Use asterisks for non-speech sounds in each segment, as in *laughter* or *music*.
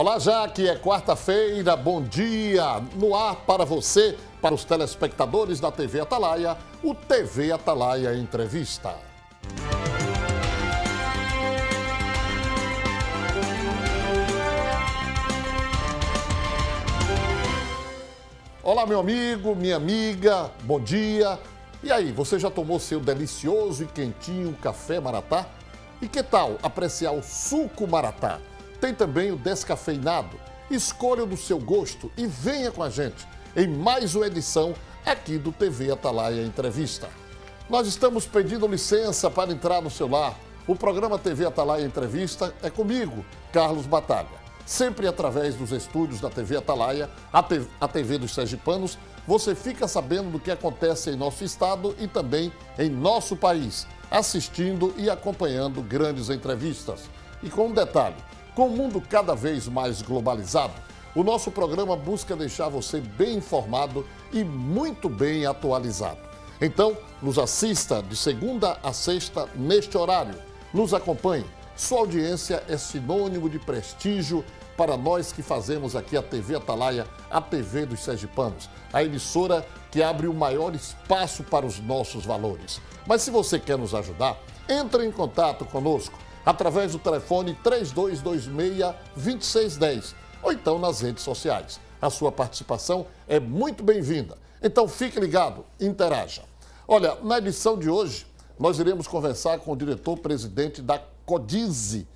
Olá, Jaque, é quarta-feira, bom dia. No ar para você, para os telespectadores da TV Atalaia, o TV Atalaia Entrevista. Olá, meu amigo, minha amiga, bom dia. E aí, você já tomou seu delicioso e quentinho café maratá? E que tal apreciar o suco maratá? Tem também o descafeinado. Escolha do seu gosto e venha com a gente em mais uma edição aqui do TV Atalaia Entrevista. Nós estamos pedindo licença para entrar no seu lar. O programa TV Atalaia Entrevista é comigo, Carlos Batalha. Sempre através dos estúdios da TV Atalaia, a TV dos Sergipanos, você fica sabendo do que acontece em nosso estado e também em nosso país, assistindo e acompanhando grandes entrevistas. E com um detalhe, com o mundo cada vez mais globalizado, o nosso programa busca deixar você bem informado e muito bem atualizado. Então, nos assista de segunda a sexta neste horário. Nos acompanhe. Sua audiência é sinônimo de prestígio para nós que fazemos aqui a TV Atalaia, a TV dos Sergipanos, a emissora que abre o maior espaço para os nossos valores. Mas se você quer nos ajudar, entre em contato conosco através do telefone 3226-2610 ou então nas redes sociais. A sua participação é muito bem-vinda. Então fique ligado, interaja. Olha, na edição de hoje, nós iremos conversar com o diretor-presidente da Codize,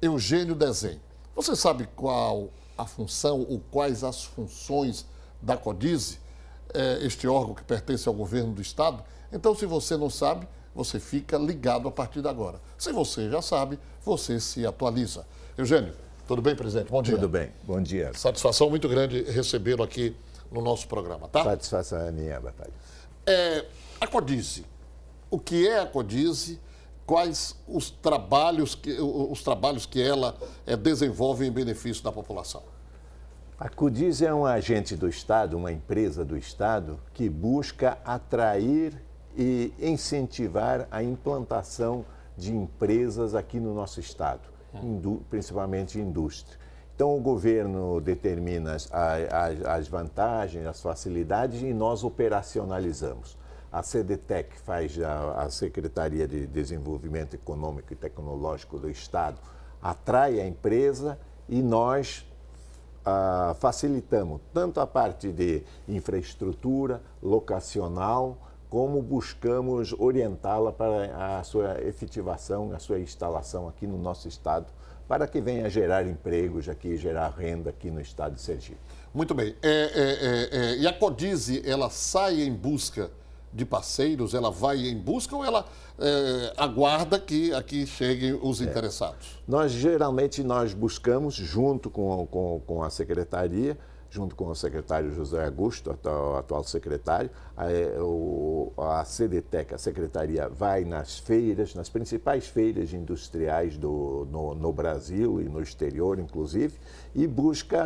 Eugênio Desen Você sabe qual a função ou quais as funções da Codize, é este órgão que pertence ao governo do Estado? Então, se você não sabe, você fica ligado a partir de agora. Se você já sabe, você se atualiza. Eugênio, tudo bem, presidente? Bom dia. Tudo bem, bom dia. Satisfação muito grande recebê-lo aqui no nosso programa, tá? Satisfação é minha, Batalha. É, a Codize. O que é a Codize? Quais os trabalhos que, os trabalhos que ela eh, desenvolve em benefício da população? A Codiz é um agente do Estado, uma empresa do Estado, que busca atrair e incentivar a implantação de empresas aqui no nosso estado, principalmente indústria. Então o governo determina as, as, as, vantagens, as facilidades e nós operacionalizamos. A CDTEC faz a, a Secretaria de Desenvolvimento Econômico e Tecnológico do Estado atrai a empresa e nós ah, facilitamos tanto a parte de infraestrutura locacional como buscamos orientá-la para a sua efetivação, a sua instalação aqui no nosso estado, para que venha gerar empregos aqui, gerar renda aqui no estado de Sergipe. Muito bem. É, é, é, é e a Codize, ela sai em busca de parceiros? Ela vai em busca ou ela é, aguarda que aqui cheguem os é. interessados? Nós, geralmente, nós buscamos, junto com, com, com a secretaria, junto com o secretário José Augusto, atual, atual secretário. A, a CDTEC, a secretaria, vai nas feiras, nas principais feiras industriais do, no, no Brasil e no exterior, inclusive, e busca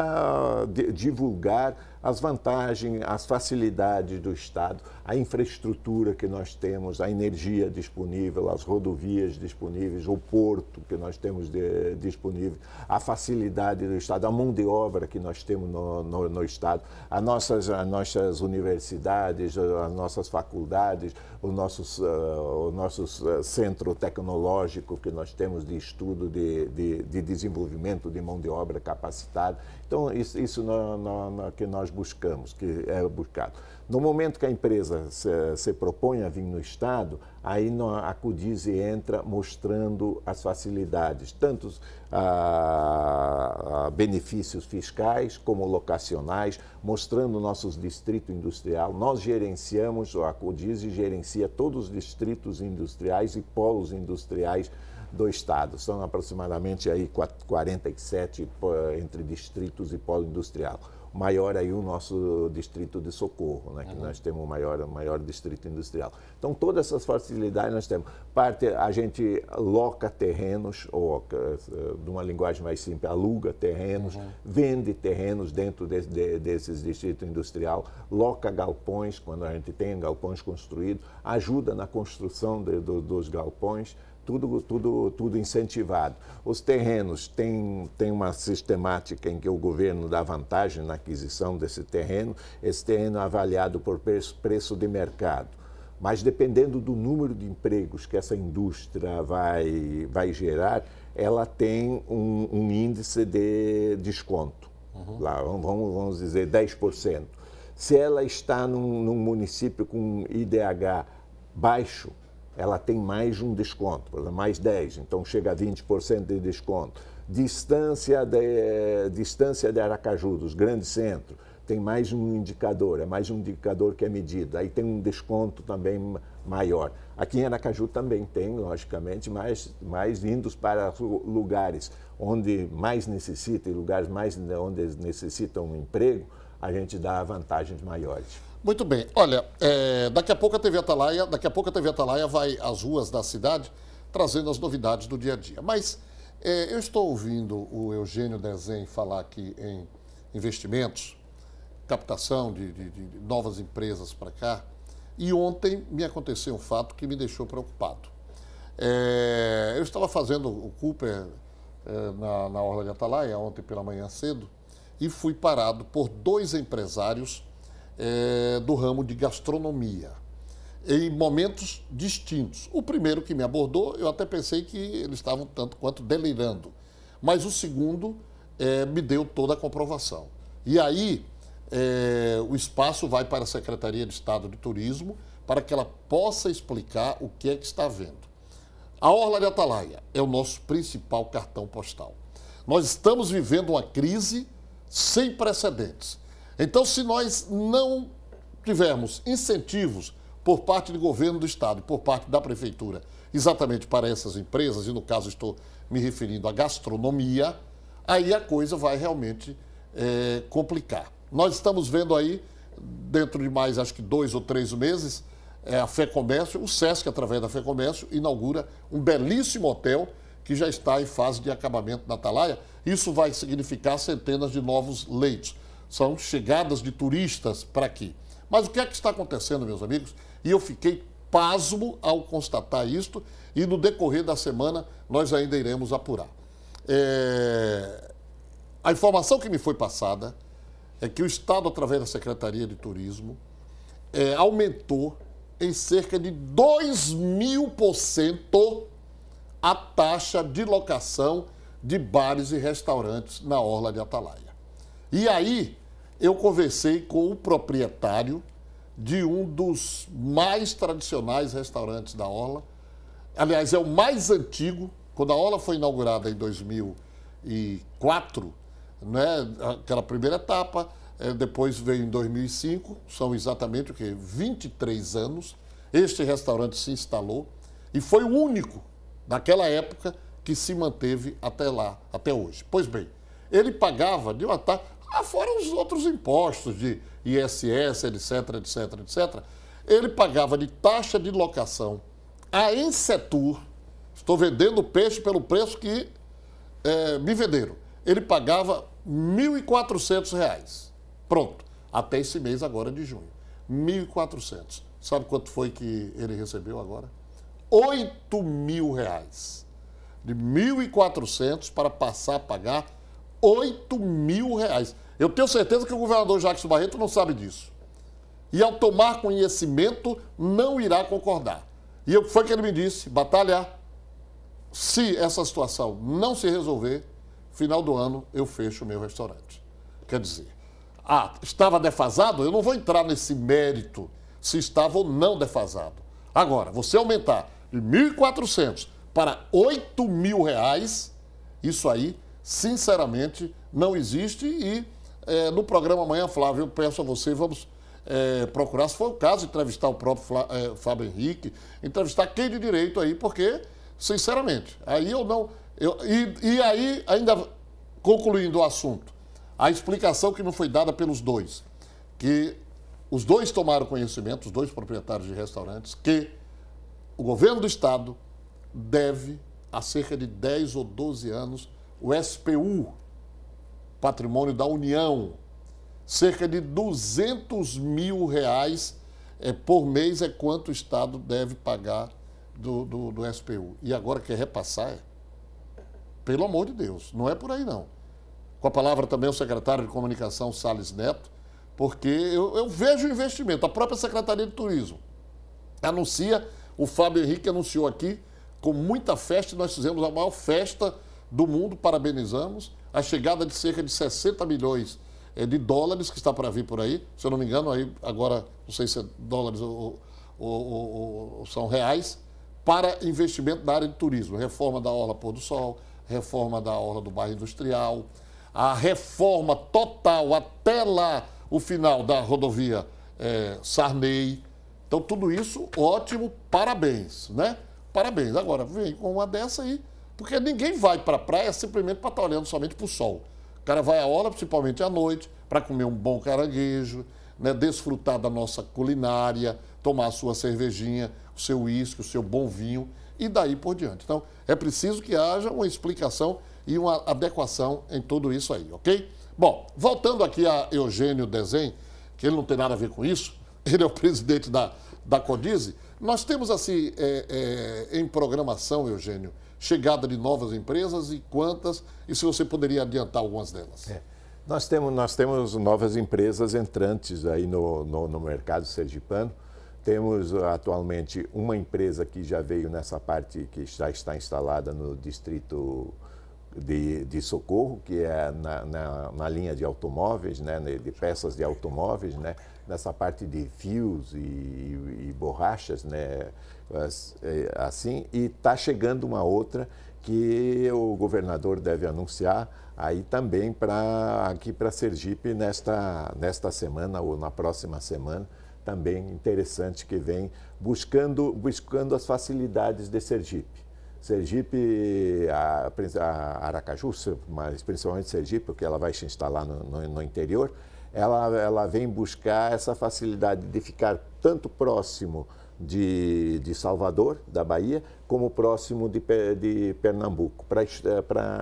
divulgar as vantagens, as facilidades do Estado, a infraestrutura que nós temos, a energia disponível, as rodovias disponíveis, o porto que nós temos de, disponível, a facilidade do Estado, a mão de obra que nós temos no, no, no Estado, as nossas, as nossas universidades, as nossas faculdades, o nosso, uh, eh, o nosso eh, centro tecnológico que nós temos de estudo, de, de, de desenvolvimento de mão de obra capacitada. Então, isso, isso que nós buscamos, que é buscado. No momento que a empresa se, se propõe a vir no Estado, aí a CUDISE entra mostrando as facilidades, tanto a, ah, a ah, benefícios fiscais como locacionais, mostrando nossos distritos industrial. Nós gerenciamos, a CUDISE gerencia todos os distritos industriais e polos industriais do Estado. São aproximadamente aí 47 entre distritos e polo industrial. Maior aí o nosso distrito de socorro, né, que uhum. nós temos o maior, maior distrito industrial. Então, todas essas facilidades nós temos. Parte, a gente loca terrenos, ou eh, de uma linguagem mais simples, aluga terrenos, uhum. vende terrenos dentro de, de, desses distritos industrial, loca galpões, quando a gente tem galpões construídos, ajuda na construção de, do, dos galpões tudo, tudo, tudo incentivado. Os terrenos tem tem uma sistemática em que o governo dá vantagem na aquisição desse terreno, esse terreno é avaliado por preço de mercado. Mas dependendo do número de empregos que essa indústria vai, vai gerar, ela tem um, um índice de desconto. Uhum. Lá, vamos, vamos dizer 10%. Se ela está num, num município com IDH baixo, ela tem mais um desconto, mais 10, então chega a 20% de desconto. Distância de, distância de Aracaju, dos grandes centros, tem mais um indicador, é mais um indicador que é medido. Aí tem um desconto também maior. Aqui em Aracaju também tem, logicamente, mas mais indo para lugares onde mais necessita e lugares mais onde necessitam um emprego, a gente dá vantagens maiores. Muito bem. Olha, é, daqui a pouco a TV Atalaia, daqui a pouco a TV Atalaia vai às ruas da cidade trazendo as novidades do dia a dia. Mas é, eu estou ouvindo o Eugênio Dezen falar aqui em investimentos, captação de, de, de novas empresas para cá. E ontem me aconteceu um fato que me deixou preocupado. É, eu estava fazendo o Cooper é, na, na Orla de Atalaia ontem pela manhã cedo e fui parado por dois empresários é, do ramo de gastronomia, em momentos distintos. O primeiro que me abordou, eu até pensei que eles estavam tanto quanto delirando, mas o segundo é, me deu toda a comprovação. E aí é, o espaço vai para a Secretaria de Estado de Turismo para que ela possa explicar o que é que está vendo. A Orla de Atalaia é o nosso principal cartão postal. Nós estamos vivendo uma crise sem precedentes então, se nós não tivermos incentivos por parte do governo do Estado, por parte da Prefeitura, exatamente para essas empresas, e no caso estou me referindo à gastronomia, aí a coisa vai realmente é, complicar. Nós estamos vendo aí, dentro de mais acho que dois ou três meses, é, a Fé Comércio, o SESC, através da Fé Comércio, inaugura um belíssimo hotel que já está em fase de acabamento na Atalaia. Isso vai significar centenas de novos leitos são chegadas de turistas para aqui. Mas o que é que está acontecendo, meus amigos? E eu fiquei pasmo ao constatar isto e no decorrer da semana nós ainda iremos apurar. É... A informação que me foi passada é que o Estado, através da Secretaria de Turismo, é, aumentou em cerca de 2 mil por cento a taxa de locação de bares e restaurantes na Orla de Atalaia. E aí eu conversei com o proprietário de um dos mais tradicionais restaurantes da Orla. Aliás, é o mais antigo. Quando a Orla foi inaugurada em 2004, né, aquela primeira etapa, é, depois veio em 2005, são exatamente o quê? 23 anos. Este restaurante se instalou e foi o único naquela época que se manteve até lá, até hoje. Pois bem, ele pagava de uma taxa. Afora ah, os outros impostos de ISS, etc, etc, etc. Ele pagava de taxa de locação a Ensetur, estou vendendo peixe pelo preço que é, me venderam. Ele pagava R$ reais. Pronto, até esse mês agora de junho. 1.400. Sabe quanto foi que ele recebeu agora? R$ mil reais. De 1.400 para passar a pagar 8 mil reais. Eu tenho certeza que o governador Jacques Barreto não sabe disso. E ao tomar conhecimento, não irá concordar. E o que foi que ele me disse? Batalha, se essa situação não se resolver, final do ano eu fecho o meu restaurante. Quer dizer, ah, estava defasado? Eu não vou entrar nesse mérito se estava ou não defasado. Agora, você aumentar de 1.400 para 8 mil reais, isso aí sinceramente, não existe. E é, no programa Amanhã, Flávio, eu peço a você, vamos é, procurar, se for o caso, entrevistar o próprio Flá, é, Fábio Henrique, entrevistar quem de direito aí, porque, sinceramente, aí eu não. Eu, e, e aí, ainda concluindo o assunto, a explicação que não foi dada pelos dois, que os dois tomaram conhecimento, os dois proprietários de restaurantes, que o governo do Estado deve, há cerca de 10 ou 12 anos, o SPU, Patrimônio da União. Cerca de 200 mil reais é, por mês é quanto o Estado deve pagar do, do, do SPU. E agora quer repassar? Pelo amor de Deus, não é por aí não. Com a palavra também o secretário de Comunicação, Sales Neto, porque eu, eu vejo o investimento. A própria Secretaria de Turismo anuncia, o Fábio Henrique anunciou aqui, com muita festa, nós fizemos a maior festa do mundo, parabenizamos a chegada de cerca de 60 milhões eh, de dólares que está para vir por aí, se eu não me engano, aí agora não sei se é dólares ou, ou, ou, ou são reais, para investimento na área de turismo, reforma da Orla Pôr do Sol, reforma da Orla do Bairro Industrial, a reforma total até lá o final da rodovia é, Sarney. Então, tudo isso ótimo, parabéns, né? Parabéns. Agora, vem com uma dessa aí. E porque ninguém vai para a praia simplesmente para estar tá olhando somente para o sol. O cara vai à hora, principalmente à noite, para comer um bom caranguejo, né, desfrutar da nossa culinária, tomar a sua cervejinha, o seu uísque, o seu bom vinho e daí por diante. Então, é preciso que haja uma explicação e uma adequação em tudo isso aí, ok? Bom, voltando aqui a Eugênio Desen, que ele não tem nada a ver com isso, *laughs* ele é o presidente da, da Codize. Nós temos, assim, é, é, em programação, Eugênio, chegada de novas empresas e quantas, e se você poderia adiantar algumas delas. É. Nós temos, nós temos novas empresas entrantes aí no, no, no, mercado sergipano. Temos atualmente uma empresa que já veio nessa parte que já está instalada no distrito de, de Socorro, que é na, na, na linha de automóveis, né, né de peças de automóveis, né, nessa parte de fios e, e, e borrachas, né? É, assim, e está chegando uma outra que o governador deve anunciar aí também para aqui para Sergipe nesta, nesta semana ou na próxima semana também interessante que vem buscando buscando as facilidades de Sergipe. Sergipe, a, a Aracaju, mas principalmente Sergipe, porque ela vai se instalar no, no, no interior, ela, ela vem buscar essa facilidade de ficar tanto próximo de, de Salvador, da Bahia, como próximo de, de Pernambuco, para eh,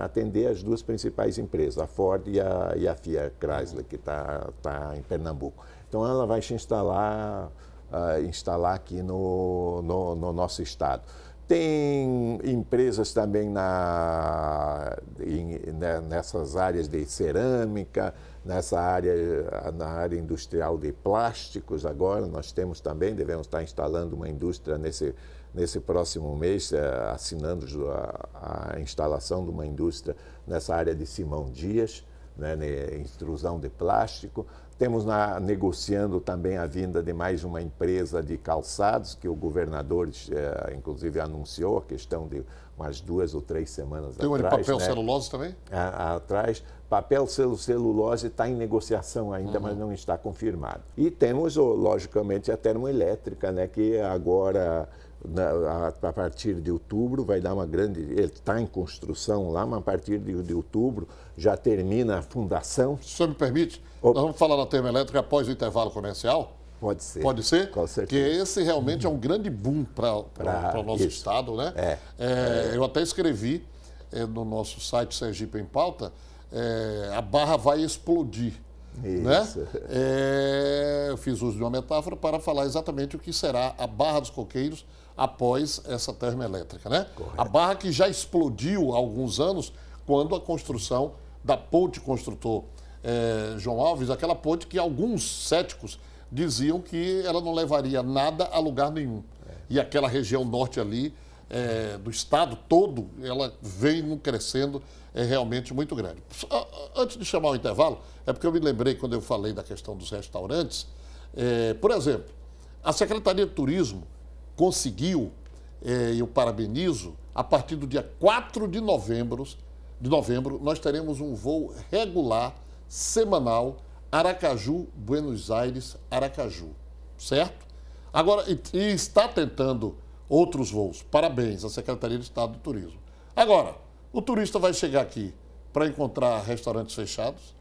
atender as duas principais empresas, a Ford e a, e a Fiat Chrysler, que está tá em Pernambuco. Então ela vai se instalar, uh, instalar aqui no, no, no nosso estado. Tem empresas também na, em, né, nessas áreas de cerâmica, nessa área, eh, na área industrial de plásticos agora, nós temos também, devemos estar instalando uma indústria nesse, nesse próximo mês, eh, assinando a, a instalação de uma indústria nessa área de Simão Dias, né, extrusão né, de plástico. Temos na, negociando também a vinda de mais uma empresa de calçados, que o governador, eh, inclusive, anunciou, a questão de umas duas ou três semanas Tem atrás. Tem um papel né? celulose também? A, a, atrás. Papel celulose está em negociação ainda, uhum. mas não está confirmado. E temos, logicamente, a termoelétrica, né, que agora a partir de outubro vai dar uma grande. Ele está em construção lá, mas a partir de, de outubro já termina a fundação. Se o senhor me permite, nós vamos falar na tema após o intervalo comercial? Pode ser. Pode ser? Com certeza. Que esse realmente é um grande boom para o nosso isso. Estado, né? É. é. É, eu até escrevi é, no nosso site Sergipe em Pauta, é, a barra vai explodir. Né? Isso. Né? eu fiz uso de uma metáfora para falar exatamente o que será a barra dos coqueiros após essa termoelétrica, né? Correto. A barra que já explodiu há alguns anos quando a construção da ponte construtor é, João Alves, aquela ponte que alguns céticos diziam que ela não levaria nada a lugar nenhum. É. E aquela região norte ali, é, do estado todo, ela vem crescendo é realmente muito grande. Antes de chamar o intervalo, é porque eu me lembrei quando eu falei da questão dos restaurantes. É, por exemplo, a Secretaria de Turismo conseguiu, e eu parabenizo, a partir do dia 4 de novembro, de novembro, nós teremos um voo regular semanal Aracaju, Buenos Aires, Aracaju, certo? Agora, e, e está tentando outros voos. Parabéns à Secretaria de Estado do Turismo. Agora, o turista vai chegar aqui para encontrar restaurantes fechados,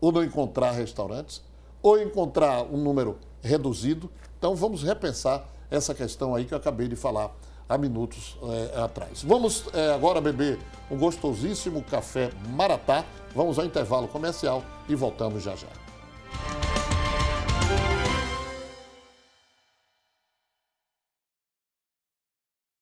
ou não encontrar restaurantes, ou encontrar um número reduzido. Então, vamos repensar essa questão aí que eu acabei de falar há minutos é, atrás. Vamos é, agora beber um gostosíssimo café Maratá. Vamos ao intervalo comercial e voltamos já já.